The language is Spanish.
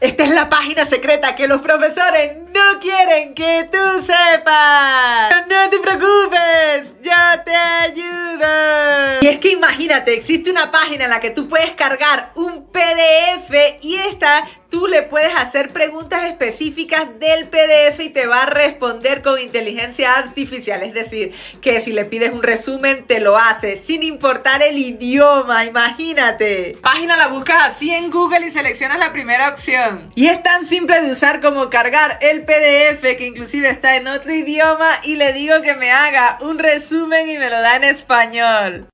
Esta es la página secreta que los profesores no quieren que tú sepas. No te preocupes, yo te ayudo. Y es que imagínate, existe una página en la que tú puedes cargar un PDF tú le puedes hacer preguntas específicas del PDF y te va a responder con inteligencia artificial. Es decir, que si le pides un resumen, te lo hace, sin importar el idioma, imagínate. Página la buscas así en Google y seleccionas la primera opción. Y es tan simple de usar como cargar el PDF, que inclusive está en otro idioma, y le digo que me haga un resumen y me lo da en español.